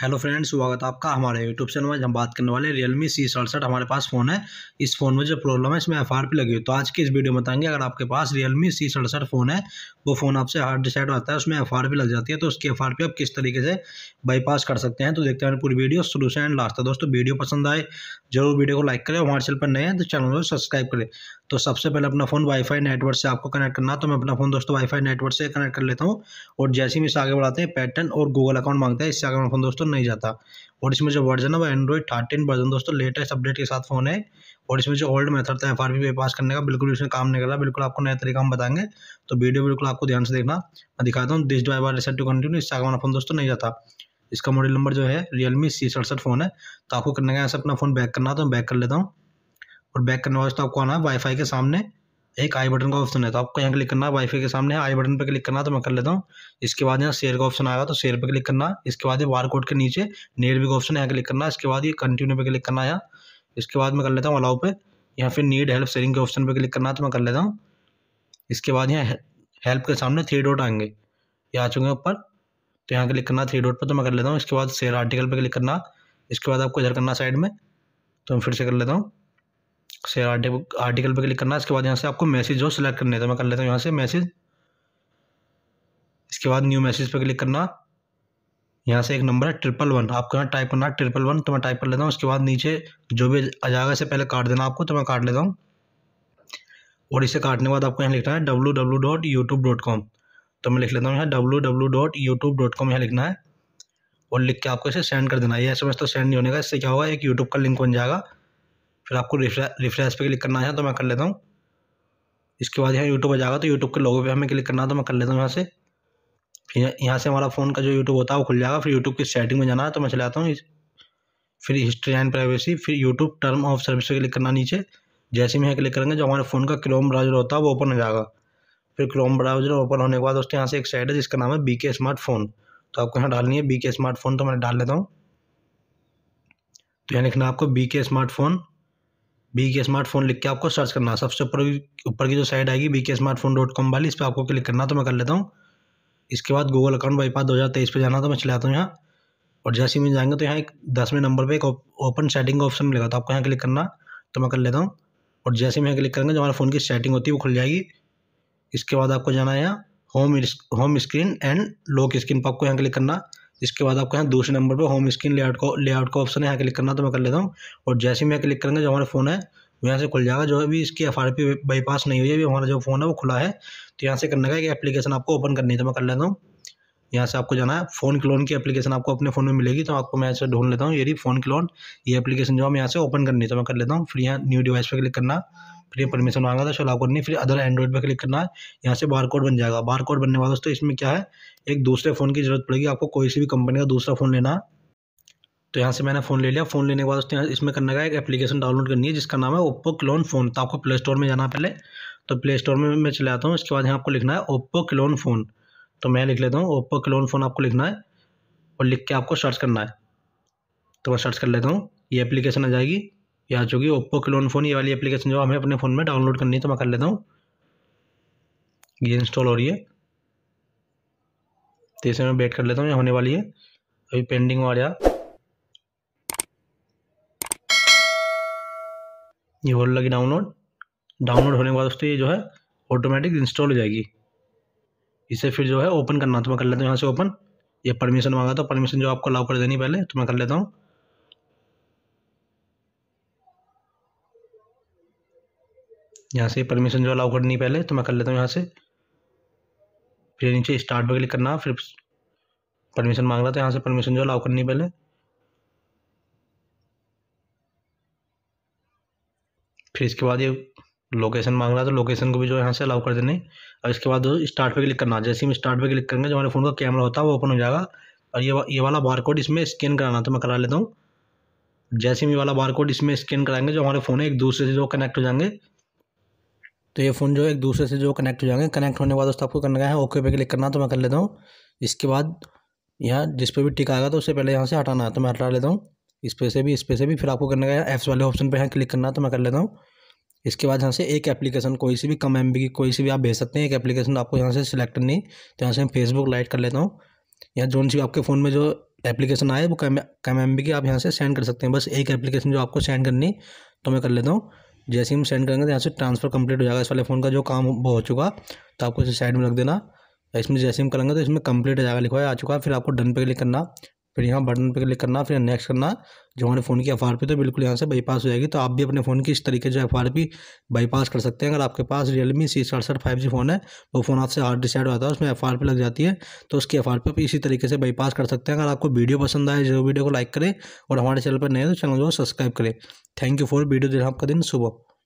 hello friends स्वागत आपका हमारे यूट्यूब चैनल में हम बात करने वाले रियलमी सी सड़सठ हमारे पास फ़ोन है इस फ़ोन में जो प्रॉब्लम है इसमें एफ आर पी लगी हुई तो आज की इस वीडियो में बताएंगे अगर आपके पास रियलमी सी सड़सठ फ़ोन है वो फ़ोन आपसे हार्ड डिसाइड होता है उसमें एफ आर पी लग जाती है तो उसकी एफ आर पी आप किस तरीके से बाईपास कर सकते हैं तो देखते हैं पूरी वीडियो शुरू से एंड लास्ट था दोस्तों वीडियो पसंद आए जरूर वीडियो को लाइक करें हमारे चैनल पर नए हैं तो चैनल को सब्सक्राइब करें तो सबसे पहले अपना फ़ोन वाईफाई नेटवर्क से आपको कनेक्ट करना तो मैं अपना फ़ोन दोस्तों वाईफाई नेटवर्क से कनेक्ट कर लेता हूँ और जैसे ही हम इसे आगे बढ़ाते हैं पैटर्न और गूगल अकाउंट मांगता है इससे आगे अपना फ़ोन दोस्तों नहीं जाता और इसमें जो वर्जन है वो एंड्रॉइड थर्टीन वर्जन दोस्तों लेटेस्ट अपडेट के साथ फ़ोन है और इसमें जो ओल्ड मेथड था एफ आर पी पास करने का बिल्कुल इसमें काम नहीं कर रहा बिल्कुल आपको नया तरीका हम बताएंगे तो वीडियो बिल्कुल आपको ध्यान से देखना मैं दिखाता हूँ this driver reset to continue इससे आगे फ़ोन दोस्तों नहीं जाता इसका मॉडल नंबर जो है रियलमी सी सड़सठ फ़ोन है तो आपको करने का ऐसा अपना फ़ोन बैक करना तो मैं बैक कर लेता हूँ और बैक करने वाले तो आपको आना है वाईफाई के सामने एक आई बटन का ऑप्शन है तो आपको यहाँ क्लिक करना वाईफाई के सामने आई बटन पर क्लिक करना तो मैं कर लेता हूँ इसके बाद यहाँ शेयर का ऑप्शन आएगा तो शेयर पर क्लिक करना इसके बाद ये बार कोड के नीचे नेट भी का ऑप्शन है यहाँ क्लिक करना इसके बाद ये कंटिन्यू पर क्लिक करना यहाँ इसके बाद मैं कर लेता हूँ अलाउ पे या फिर नीड हेल्प शेयरिंग के ऑप्शन पर क्लिक करना तो मैं कर लेता हूँ इसके बाद यहाँ हेल्प के सामने थ्री डॉट आएंगे ये आ चुके हैं ऊपर तो यहाँ क्लिक करना थ्री डॉट पर तो मैं कर लेता हूँ इसके बाद शेयर आर्टिकल पर क्लिक करना इसके बाद आपको इधर करना साइड में तो मैं फिर से कर लेता हूँ से आर्टिकल पर क्लिक करना है इसके बाद यहाँ से आपको मैसेज जो सिलेक्ट करने तो मैं कर लेता हूँ यहाँ से मैसेज इसके बाद न्यू मैसेज पर क्लिक करना यहाँ से एक नंबर है ट्रिपल वन आपको यहाँ टाइप करना ट्रिपल वन तो मैं टाइप कर लेता हूँ उसके बाद नीचे जो भी आ जाएगा इसे पहले काट देना आपको तो मैं काट लेता हूँ और इसे काटने के बाद आपको यहाँ लिखना है W W dot YouTube dot com तो मैं लिख लेता हूँ यहाँ W W dot YouTube dot com यहाँ लिखना है और लिख के आपको इसे सेंड कर देना है ये एस तो सेंड नहीं होने का इससे क्या होगा एक यूट्यूब का लिंक बन जाएगा फिर आपको रिफ्रेश पे क्लिक करना है तो मैं कर लेता हूँ इसके बाद यहाँ यूट्यूब आ जाएगा तो यूट्यूब के लोगों पे हमें क्लिक करना है तो मैं कर लेता हूँ यहाँ से फिर यहाँ से हमारा फ़ोन का जो यूट्यूब होता है वो खुल जाएगा फिर यूट्यूब की सेटिंग में जाना है तो मैं चले आता हूँ फिर हिस्ट्री एंड प्राइवेसी फिर यूट्यूब टर्म ऑफ सर्विस पर क्लिक करना नीचे जैसे ही यहाँ क्लिक करेंगे जो हमारे फ़ोन का क्रोम ब्राउजर होता है वो ओपन हो जाएगा फिर क्रोम ब्राउजर ओपन होने के बाद उसके यहाँ से एक साइड है जिसका नाम है बी स्मार्ट स्मार्टफोन तो आपको यहाँ डालनी है बी स्मार्ट स्मार्टफोन तो मैं डाल लेता हूँ तो यहाँ लिखना आपको बी के स्मार्टफोन बी के स्मार्टफोन लिख के आपको सर्च करना सबसे ऊपर ऊपर की जो साइट आएगी बी के स्मार्टफोन डॉट कॉम वाली इस पर आपको क्लिक करना तो मैं कर लेता हूँ इसके बाद गूगल अकाउंट बाईपास दो हज़ार तेईस पर जाना तो मैं चले आता हूँ यहाँ और जैसे ही जाएंगे तो यहाँ एक दसवें नंबर पर एक ओपन सेटिंग का ऑप्शन मिलेगा तो आपको यहाँ क्लिक करना तो मैं कर लेता हूँ और जैसे ही यहाँ क्लिक करेंगे जो हमारे फ़ोन की सेटिंग होती है वो खुल जाएगी इसके बाद आपको जाना है यहाँ home home screen and lock screen पर आपको यहाँ क्लिक करना इसके बाद आपको यहाँ दूसरे नंबर पर होम स्क्रीन लेआउट को लेआउट का ऑप्शन है यहाँ क्लिक करना तो मैं कर लेता हूँ और जैसे ही मैं क्लिक करेंगे जो हमारा फ़ोन है वो यहाँ से खुल जाएगा जो अभी इसकी एफ आर पी बाईपास नहीं हुई है अभी हमारा जो फ़ोन है वो खुला है तो यहाँ से करने का एक एप्लीकेशन आपको ओपन करनी है तो मैं कर लेता हूँ यहाँ से आपको जाना है फ़ोन क्लोन की एप्लीकेशन आपको अपने फ़ोन में मिलेगी तो आपको मैं ऐसे ढूंढ लेता हूँ ये फ़ोन क्लोन ये एप्लीकेशन जो हम यहाँ से ओपन करनी है तो मैं कर लेता हूँ फिर यहाँ न्यू डिवाइस पर क्लिक करना फिर ये परमिशन मांगा था शो करनी फिर अदर एंड्रॉइड पर क्लिक करना है यहाँ से बार कोड बन जाएगा बार कोड बनने वाला दोस्तों इसमें क्या है एक दूसरे फ़ोन की ज़रूरत पड़ेगी आपको कोई सी भी कंपनी का दूसरा फ़ोन लेना है तो यहाँ से मैंने फ़ोन ले लिया फ़ोन लेने के बाद दोस्तों इसमें करने का एक एप्लीकेशन डाउनलोड करनी है जिसका नाम है ओप्पो क्लोन फ़ोन तो आपको प्ले स्टोर में जाना पहले तो प्ले स्टोर में मैं चले आता हूँ इसके बाद यहाँ आपको लिखना है ओप्पो क्लोन फ़ोन तो मैं लिख लेता हूँ ओप्पो क्लोन फ़ोन आपको लिखना है और लिख के आपको सर्च करना है तो मैं सर्च कर लेता हूँ ये एप्लीकेशन आ जाएगी ये आ चुकी ओप्पो क्लोन फ़ोन ये वाली एप्लीकेशन जो हमें अपने फ़ोन में डाउनलोड करनी है तो मैं कर लेता हूँ ये इंस्टॉल हो रही है तो इसे मैं वेट कर लेता हूँ ये होने वाली है अभी पेंडिंग आ रहा ये हो लगी डाउनलोड डाउनलोड होने के बाद दोस्तों ये जो है ऑटोमेटिक इंस्टॉल हो जाएगी इसे फिर जो है ओपन करना तो मैं कर लेता हूँ यहाँ से ओपन ये परमिशन मांगा तो परमिशन जो आपको अलाउ कर देनी पहले तो मैं कर लेता हूँ यहाँ से परमिशन जो अलाउ करनी पहले तो मैं कर लेता हूँ यहाँ से फिर नीचे स्टार्ट पर क्लिक करना फिर परमिशन मांग रहा था यहाँ से परमिशन जो अलाउ करनी पहले फिर इसके बाद ये लोकेशन मांग रहा था लोकेशन को भी जो यहाँ से अलाउ कर देने और इसके बाद स्टार्ट पर क्लिक करना जैसे ही हम स्टार्ट पर क्लिक करेंगे जो हमारे फ़ोन का कैमरा होता है वो ओपन हो जाएगा और ये वा, ये वाला बार कोड इसमें स्कैन कराना तो मैं करा लेता हूँ जैसे हम ये वाला बार कोड इसमें स्कैन कराएंगे जो हमारे फ़ोन है एक दूसरे से जो कनेक्ट हो जाएंगे तो ये फ़ोन जो एक दूसरे से जो कनेक्ट हो जाएंगे कनेक्ट होने के बाद उसको आपको करना है ओके पे क्लिक करना तो मैं कर लेता हूँ इसके बाद यहाँ जिस पर भी टिक आएगा तो उससे पहले यहाँ से हटाना है तो मैं हटा लेता हूँ इस पे से भी इस पे से भी फिर आपको करने का एप्स वाले ऑप्शन पर यहाँ क्लिक करना तो मैं कर लेता हूँ इसके बाद यहाँ से एक एप्लीकेशन कोई सी भी कम एम की कोई सी भी आप भेज सकते हैं एक एप्लीकेशन आपको यहाँ से सिलेक्ट नहीं तो यहाँ से फेसबुक लाइट कर लेता हूँ यहाँ जो सी आपके फ़ोन में जो एप्लीकेशन आए वो कम एम की आप यहाँ से सेंड कर सकते हैं बस एक एप्लीकेशन जो आपको सेंड करनी तो मैं कर लेता हूँ जैसे ही हम सेंड करेंगे तो यहाँ से ट्रांसफ़र कंप्लीट हो जाएगा इस वाले फ़ोन का जो काम हो चुका तो आपको इसे साइड में रख देना इसमें जैसे हम करेंगे तो इसमें कंप्लीट हो जाएगा लिखवाया आ चुका है फिर आपको डन पे क्लिक करना फिर यहाँ बटन पर क्लिक करना फिर नेक्स्ट करना जो हमारे फ़ोन की एफ तो बिल्कुल यहाँ से बाईपास हो जाएगी तो आप भी अपने फ़ोन की इस तरीके जो एफ आर बाईपास कर सकते हैं अगर आपके पास रियलमी सी सड़सठ फाइव जी फ़ोन है वो फ़ोन आपसे हार्ड डिसाइड होता है उसमें एफ लग जाती है तो उसकी एफ आर इसी तरीके से बाईपास कर सकते हैं अगर आपको वीडियो पसंद आए जो वीडियो को लाइक करें और हमारे चैनल पर नए तो चैनल को सब्सक्राइब करें थैंक यू फॉर वीडियो दिन आपका दिन सुबह